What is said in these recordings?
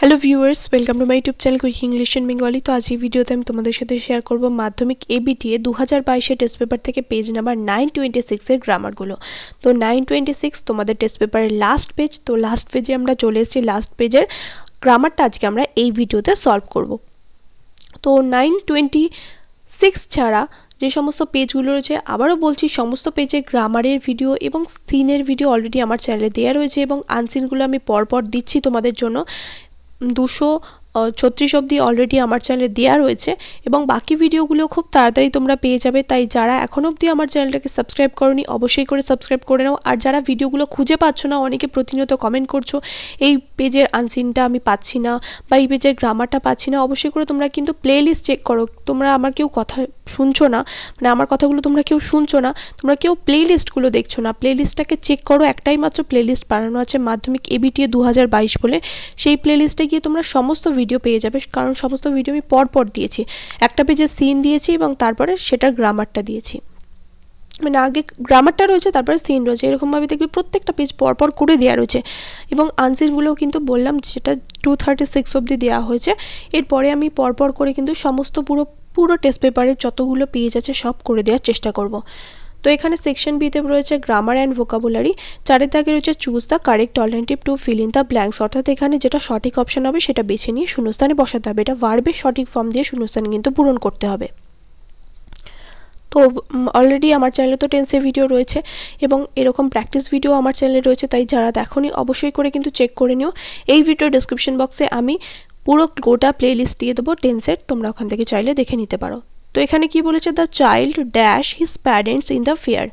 Hello viewers welcome to my YouTube channel quick English in Bengali তো আজ এই ভিডিওতে আমি তোমাদের সাথে শেয়ার করব মাধ্যমিক এ বিটিএ দু হাজার বাইশের টেস্ট পেপার থেকে পেজ নাম্বার নাইন টোয়েন্টি সিক্সের গ্রামারগুলো তো নাইন টোয়েন্টি সিক্স তোমাদের টেস্ট পেপারের লাস্ট পেজ তো লাস্ট পেজে আমরা চলে এসেছি লাস্ট পেজের গ্রামারটা আজকে আমরা এই ভিডিওতে সলভ করব তো নাইন টোয়েন্টি সিক্স ছাড়া যে সমস্ত পেজগুলো রয়েছে আবারও বলছি সমস্ত পেজে গ্রামারের ভিডিও এবং সিনের ভিডিও অলরেডি আমার চ্যানেলে দেওয়া রয়েছে এবং আনসিনগুলো আমি পরপর দিচ্ছি তোমাদের জন্য M ছত্রিশ অব্দি অলরেডি আমার চ্যানেলে দেওয়া রয়েছে এবং বাকি ভিডিওগুলো খুব তাড়াতাড়ি তোমরা পেয়ে যাবে তাই যারা এখন অবধি আমার চ্যানেলটাকে সাবস্ক্রাইব করনি অবশ্যই করে সাবস্ক্রাইব করে নাও আর যারা ভিডিওগুলো খুঁজে পাচ্ছ না অনেকে প্রতিনিয়ত কমেন্ট করছো এই পেজের আনসিনটা আমি পাচ্ছি না বা এই পেজের গ্রামারটা পাচ্ছি না অবশ্যই করে তোমরা কিন্তু লিস্ট চেক করো তোমরা আমার কেউ কথা শুনছো না মানে আমার কথাগুলো তোমরা কেউ শুনছো না তোমরা কেউ প্লে লিস্টগুলো দেখছো না প্লে লিস্টটাকে চেক করো একটাই মাত্র প্লে লিস্ট বানানো আছে মাধ্যমিক এবিটিএ দু হাজার বলে সেই প্লে লিস্টে গিয়ে তোমরা সমস্ত ভিডিও ভিডিও পেয়ে যাবে কারণ সমস্ত ভিডিও আমি পরপর দিয়েছি একটা পেজে সিন দিয়েছি এবং তারপরে সেটার গ্রামারটা দিয়েছি মানে আগে গ্রামারটা রয়েছে তারপরে সিন রয়েছে এরকমভাবে দেখবি প্রত্যেকটা পেজ পরপর করে দেওয়া রয়েছে এবং আনসিনগুলোও কিন্তু বললাম সেটা টু থার্টি সিক্স অবধি দেওয়া হয়েছে এরপরে আমি পরপর করে কিন্তু সমস্ত পুরো পুরো টেস্ট পেপারের যতগুলো পেজ আছে সব করে দেওয়ার চেষ্টা করব তো এখানে সেকশন বিতে রয়েছে গ্রামার অ্যান্ড ভোকাবুলারি চারের দাগে রয়েছে choose the correct alternative to fill in the blanks অর্থাৎ এখানে যেটা সঠিক অপশন হবে সেটা বেছে নিয়ে শূন্যস্থানে বসাতে হবে এটা বাড়বে সঠিক ফর্ম দিয়ে শূন্যস্থান কিন্তু পূরণ করতে হবে তো অলরেডি আমার চ্যানেলে তো টেন্সের ভিডিও রয়েছে এবং এরকম প্র্যাকটিস ভিডিও আমার চ্যানেলে রয়েছে তাই যারা দেখনি অবশ্যই করে কিন্তু চেক করে নিও এই ভিডিও ডিসক্রিপশন বক্সে আমি পুরো গোটা প্লেলিস্ট দিয়ে দেবো টেন্সের তোমরা ওখান থেকে চাইলে দেখে নিতে পারো তো এখানে কি বলেছে the child dash his parents in the fair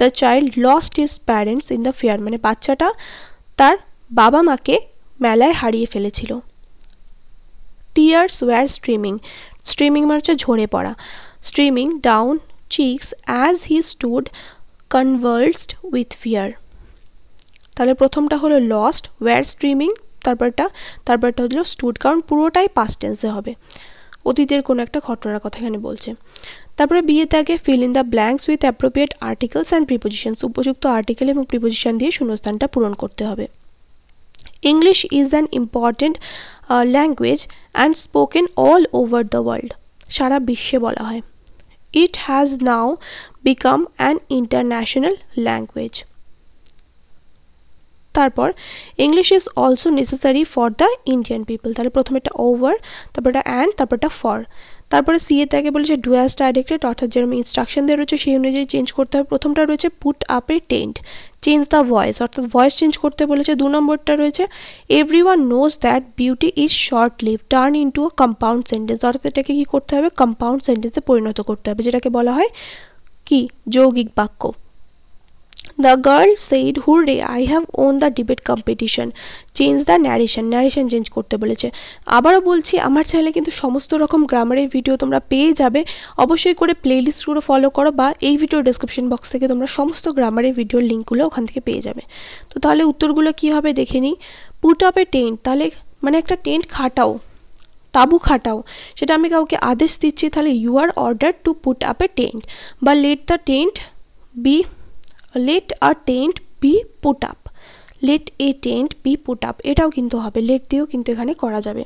the child lost his parents in the fair মানে বাচ্চাটা তার বাবা মাকে মেলায় হারিয়ে ফেলেছিল টিয়ার্স ওয়ার স্ট্রিমিং স্ট্রিমিং মানে হচ্ছে ঝরে পড়া streaming down cheeks as he stood conversed with fear তাহলে প্রথমটা হলো লস্ট ওয়ার স্ট্রিমিং তারপরটা তারপরটা হলো স্টুড কারণ পুরোটাই পাস্টেন্সে হবে অতীতের কোনো একটা ঘটনার কথা এখানে বলছে তারপরে বিয়ে তাকে fill in the blanks with appropriate articles and prepositions উপযুক্ত আর্টিকেল এবং প্রিপোজিশন দিয়ে শূন্যস্থানটা পূরণ করতে হবে English is an important language and spoken all over the world সারা বিশ্বে বলা হয় it has now become an international language তারপর English is also necessary for the Indian people তাহলে প্রথমে একটা ওভার তারপর একটা অ্যান্ড তারপর একটা ফর তারপরে সিএ তাকে বলেছে ডুয়াস ডাইরেক্টেড অর্থাৎ যেরকম ইনস্ট্রাকশন দেওয়া রয়েছে সেই অনুযায়ী চেঞ্জ করতে হবে প্রথমটা রয়েছে put up a tent change the voice অর্থাৎ ভয়েস চেঞ্জ করতে বলেছে দু নম্বরটা রয়েছে every one knows that beauty is short live turn to a compound sentence অর্থাৎ এটাকে কী করতে হবে কম্পাউন্ড সেন্টেন্সে পরিণত করতে হবে যেটাকে বলা হয় কি যৌগিক বাক্য The girl said, "Hooray! I have won the debate competition." Change the narration narration change করতে বলেছে আবারও বলছি আমার চ্যানেলে কিন্তু সমস্ত রকম গ্রামারের ভিডিও তোমরা পেয়ে যাবে অবশ্যই করে প্লে লিস্টগুলো ফলো করো বা এই ভিডিও ডিসক্রিপশন বক্স থেকে তোমরা সমস্ত গ্রামারের ভিডিওর লিঙ্কগুলো ওখান থেকে পেয়ে যাবে তো তাহলে উত্তরগুলো কী হবে দেখে নিই পুট আপ এ টেন্ট তাহলে মানে একটা টেন্ট খাটাও তাবু খাটাও সেটা আমি কাউকে আদেশ দিচ্ছি তাহলে you are order to put up a tent বা let the tent be let a tent be put up let a tent be put up এটাও কিন্তু হবে লেট দিয়েও কিন্তু এখানে করা যাবে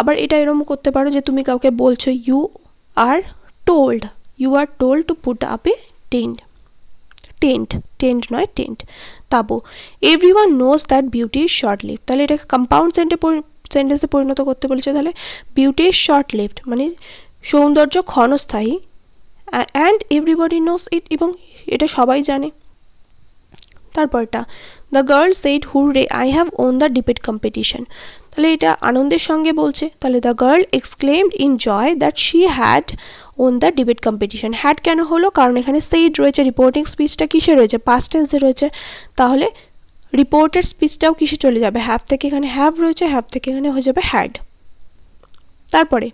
আবার এটা এরকম করতে পারো যে তুমি কাউকে বলছো you are told you are told to put up a tent tent tent নয় টেন্ট তাবো every one knows that beauty is short live তাহলে এটাকে কম্পাউন্ড সেন্টে সেন্টেন্সে পরিণত করতে বলেছে তাহলে বিউটি ইজ শর্ট লিভড মানে সৌন্দর্য ক্ষণস্থায়ী অ্যান্ড এভরিবডি নোস ইট এবং এটা সবাই জানে তারপরটা the girl said hurray I have won the debate competition তাহলে এটা আনন্দের সঙ্গে বলছে তাহলে the girl exclaimed in joy that she had won the debate competition had কেন হলো কারণ এখানে সেইড রয়েছে রিপোর্টিং স্পিচটা কিসে রয়েছে পাস্ট টেন্সে রয়েছে তাহলে রিপোর্টের স্পিচটাও কিসে চলে যাবে হ্যাভ থেকে এখানে হ্যাভ রয়েছে হ্যাভ থেকে এখানে হয়ে যাবে হ্যাড তারপরে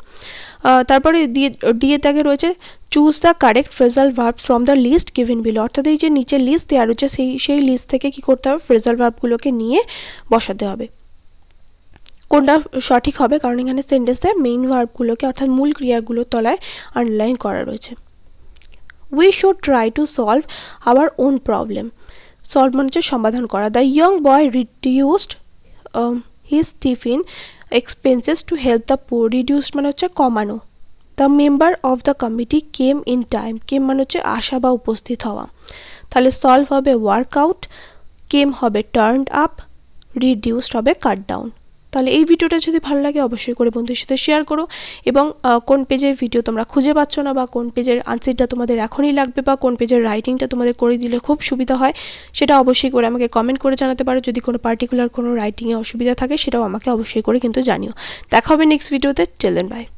তারপরে দিয়ে ডিএ তাকে রয়েছে choose the correct phrasal verb from the list given below অর্থাৎ এই যে নিচের লিস্ট দেওয়া রয়েছে সেই সেই লিস্ট থেকে কি করতে হবে ফ্রেজাল ভার্বগুলোকে নিয়ে বসাতে হবে কোনটা সঠিক হবে কারণ এখানে সেন্টেন্সে মেইন ভার্বগুলোকে অর্থাৎ মূল ক্রিয়াগুলোর তলায় আন্ডারলাইন করা রয়েছে we should try to solve our own problem solve মানে সমাধান করা the young boy reduced his tiffin expenses to help the poor reduced মানে হচ্ছে কমানো the member of the committee came in time came মানে হচ্ছে আসা বা উপস্থিত হওয়া তাহলে সলভ হবে ওয়ার্কআউট কেম হবে টার্ন আপ রিডিউসড হবে কাট ডাউন তাহলে এই ভিডিওটা যদি ভালো লাগে অবশ্যই করে বন্ধুর সাথে শেয়ার করো এবং কোন পেজের ভিডিও তোমরা খুঁজে পাচ্ছ না বা কোন পেজের আনসারটা তোমাদের এখনই লাগবে বা কোন পেজের রাইটিংটা তোমাদের করে দিলে খুব সুবিধা হয় সেটা অবশ্যই করে আমাকে কমেন্ট করে জানাতে পারো যদি কোনো পার্টিকুলার কোনো রাইটিংয়ে অসুবিধা থাকে সেটাও আমাকে অবশ্যই করে কিন্তু জানিও দেখা হবে নেক্সট ভিডিওতে চেলেন বাই